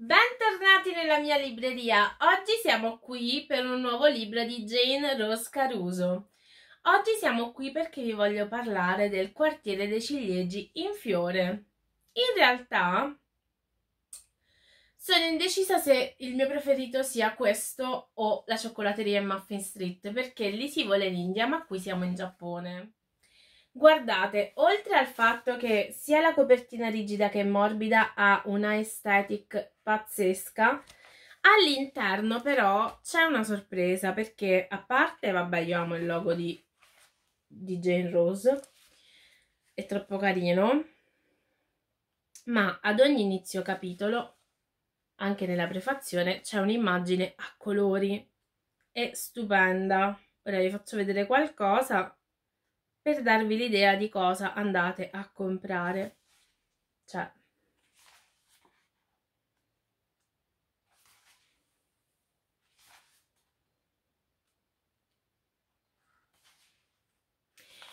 Bentornati nella mia libreria. Oggi siamo qui per un nuovo libro di Jane Rose Caruso. Oggi siamo qui perché vi voglio parlare del quartiere dei ciliegi in fiore. In realtà sono indecisa se il mio preferito sia questo o la cioccolateria in Muffin Street perché lì si vuole l'India ma qui siamo in Giappone. Guardate, oltre al fatto che sia la copertina rigida che morbida ha una aesthetic pazzesca, all'interno però c'è una sorpresa perché a parte, vabbè, io amo il logo di, di Jane Rose, è troppo carino, ma ad ogni inizio capitolo, anche nella prefazione, c'è un'immagine a colori, è stupenda. Ora vi faccio vedere qualcosa per darvi l'idea di cosa andate a comprare. Cioè,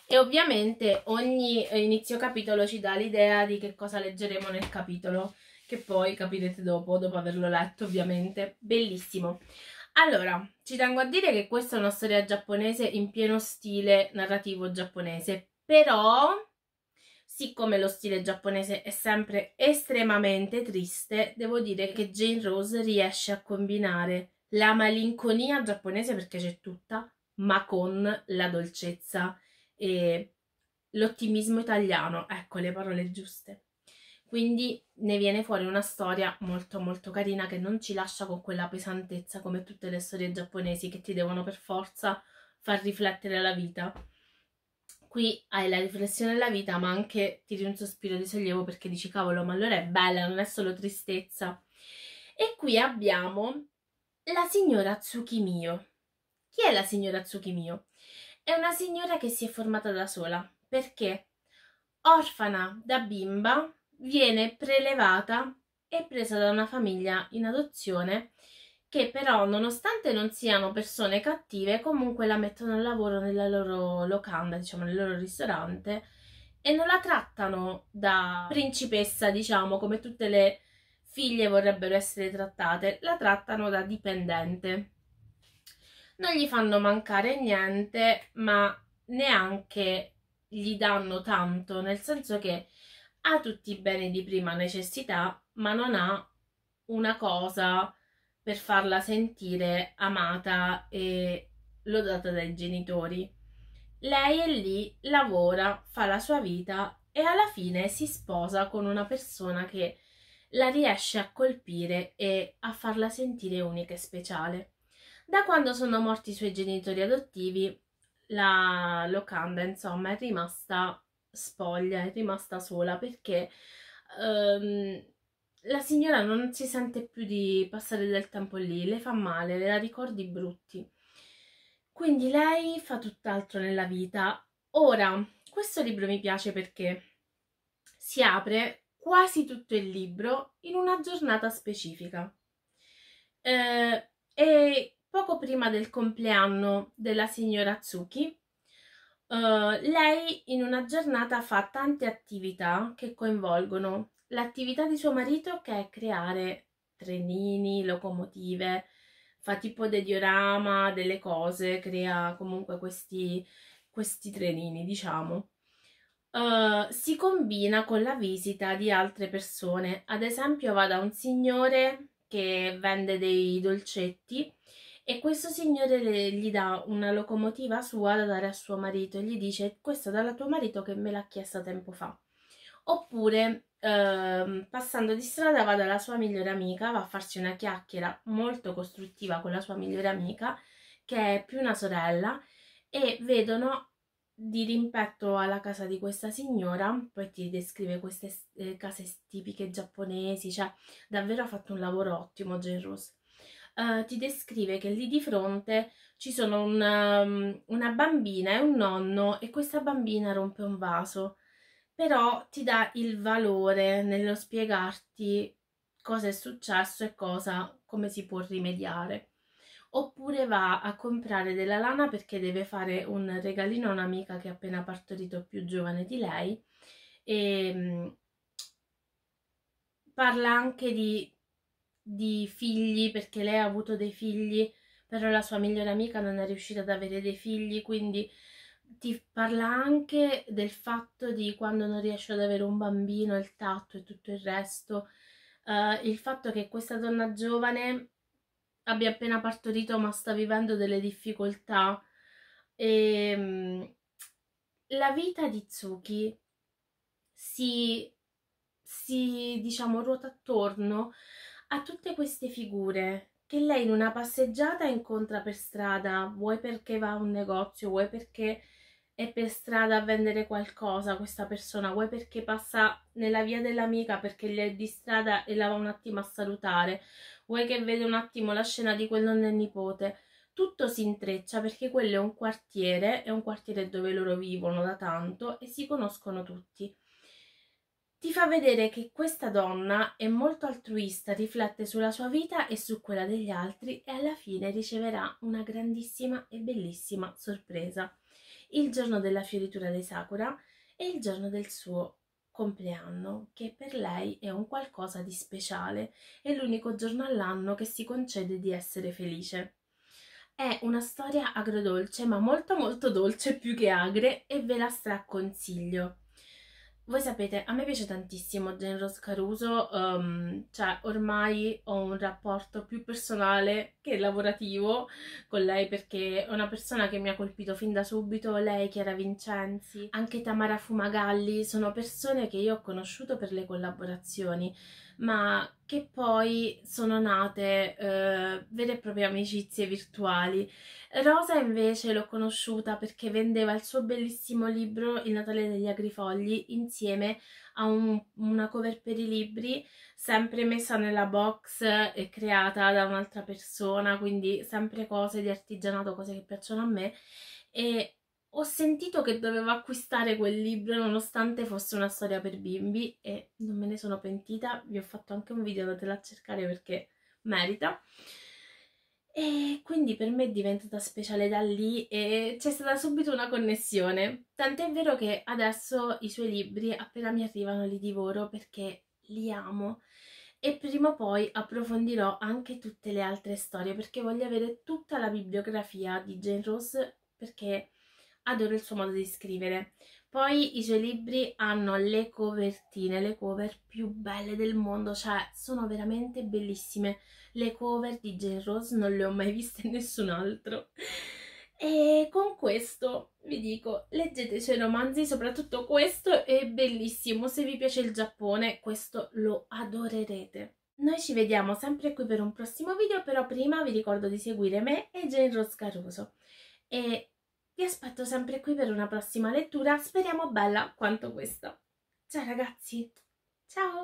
e ovviamente ogni inizio capitolo ci dà l'idea di che cosa leggeremo nel capitolo che poi capirete dopo, dopo averlo letto ovviamente. Bellissimo. Allora, ci tengo a dire che questa è una storia giapponese in pieno stile narrativo giapponese, però siccome lo stile giapponese è sempre estremamente triste, devo dire che Jane Rose riesce a combinare la malinconia giapponese perché c'è tutta, ma con la dolcezza e l'ottimismo italiano, ecco le parole giuste quindi ne viene fuori una storia molto molto carina che non ci lascia con quella pesantezza come tutte le storie giapponesi che ti devono per forza far riflettere la vita. Qui hai la riflessione della vita ma anche tiri un sospiro di sollievo perché dici cavolo ma allora è bella, non è solo tristezza. E qui abbiamo la signora Tsukimio. Chi è la signora Tsukimio? È una signora che si è formata da sola perché orfana da bimba viene prelevata e presa da una famiglia in adozione che però nonostante non siano persone cattive comunque la mettono al lavoro nella loro locanda, diciamo nel loro ristorante e non la trattano da principessa, diciamo, come tutte le figlie vorrebbero essere trattate, la trattano da dipendente. Non gli fanno mancare niente, ma neanche gli danno tanto, nel senso che ha tutti i beni di prima necessità, ma non ha una cosa per farla sentire amata e lodata dai genitori. Lei è lì, lavora, fa la sua vita e alla fine si sposa con una persona che la riesce a colpire e a farla sentire unica e speciale. Da quando sono morti i suoi genitori adottivi, la locanda, insomma, è rimasta spoglia, è rimasta sola perché um, la signora non si sente più di passare del tempo lì, le fa male, le ha ricordi brutti. Quindi lei fa tutt'altro nella vita. Ora, questo libro mi piace perché si apre quasi tutto il libro in una giornata specifica. Eh, e poco prima del compleanno della signora Tsuki, Uh, lei in una giornata fa tante attività che coinvolgono l'attività di suo marito che è creare trenini, locomotive, fa tipo dei diorama, delle cose, crea comunque questi, questi trenini, diciamo. Uh, si combina con la visita di altre persone, ad esempio va da un signore che vende dei dolcetti e questo signore le, gli dà una locomotiva sua da dare a suo marito e gli dice questa è dalla tuo marito che me l'ha chiesta tempo fa. Oppure eh, passando di strada va dalla sua migliore amica, va a farsi una chiacchiera molto costruttiva con la sua migliore amica che è più una sorella e vedono di rimpetto alla casa di questa signora, poi ti descrive queste eh, case tipiche giapponesi, cioè davvero ha fatto un lavoro ottimo Jane Rose. Eh, ti descrive che lì di fronte ci sono una, ehm, una bambina e un nonno e questa bambina rompe un vaso, però ti dà il valore nello spiegarti cosa è successo e cosa, come si può rimediare. Oppure va a comprare della lana perché deve fare un regalino a un'amica che ha appena partorito più giovane di lei e ehm, parla anche di di figli perché lei ha avuto dei figli, però la sua migliore amica non è riuscita ad avere dei figli, quindi ti parla anche del fatto di quando non riesce ad avere un bambino, il tatto e tutto il resto. Uh, il fatto che questa donna giovane abbia appena partorito ma sta vivendo delle difficoltà. E, ehm, la vita di Tsuki si, si diciamo, ruota attorno a tutte queste figure che lei in una passeggiata incontra per strada, vuoi perché va a un negozio, vuoi perché è per strada a vendere qualcosa questa persona, vuoi perché passa nella via dell'amica perché gli è di strada e la va un attimo a salutare, vuoi che vede un attimo la scena di quel nonno e nipote. Tutto si intreccia perché quello è un quartiere, è un quartiere dove loro vivono da tanto e si conoscono tutti ti fa vedere che questa donna è molto altruista, riflette sulla sua vita e su quella degli altri e alla fine riceverà una grandissima e bellissima sorpresa. Il giorno della fioritura di Sakura e il giorno del suo compleanno, che per lei è un qualcosa di speciale, è l'unico giorno all'anno che si concede di essere felice. È una storia agrodolce, ma molto molto dolce più che agre e ve la straconsiglio. Voi sapete, a me piace tantissimo Genros Caruso, um, cioè ormai ho un rapporto più personale che lavorativo con lei perché è una persona che mi ha colpito fin da subito, lei, Chiara Vincenzi, anche Tamara Fumagalli, sono persone che io ho conosciuto per le collaborazioni, ma che poi sono nate eh, vere e proprie amicizie virtuali. Rosa invece l'ho conosciuta perché vendeva il suo bellissimo libro Il Natale degli Agrifogli insieme a un, una cover per i libri sempre messa nella box e creata da un'altra persona, quindi sempre cose di artigianato, cose che piacciono a me e ho sentito che dovevo acquistare quel libro nonostante fosse una storia per bimbi e non me ne sono pentita, vi ho fatto anche un video, andatela a cercare perché merita. E quindi per me è diventata speciale da lì e c'è stata subito una connessione. Tant'è vero che adesso i suoi libri appena mi arrivano li divoro perché li amo e prima o poi approfondirò anche tutte le altre storie perché voglio avere tutta la bibliografia di Jane Rose perché adoro il suo modo di scrivere. Poi i suoi libri hanno le covertine, le cover più belle del mondo, cioè sono veramente bellissime. Le cover di Jane Rose non le ho mai viste in nessun altro. E con questo vi dico, leggete i suoi romanzi, soprattutto questo è bellissimo, se vi piace il Giappone questo lo adorerete. Noi ci vediamo sempre qui per un prossimo video, però prima vi ricordo di seguire me e Jane Rose Caruso. E vi aspetto sempre qui per una prossima lettura, speriamo bella quanto questa. Ciao ragazzi, ciao!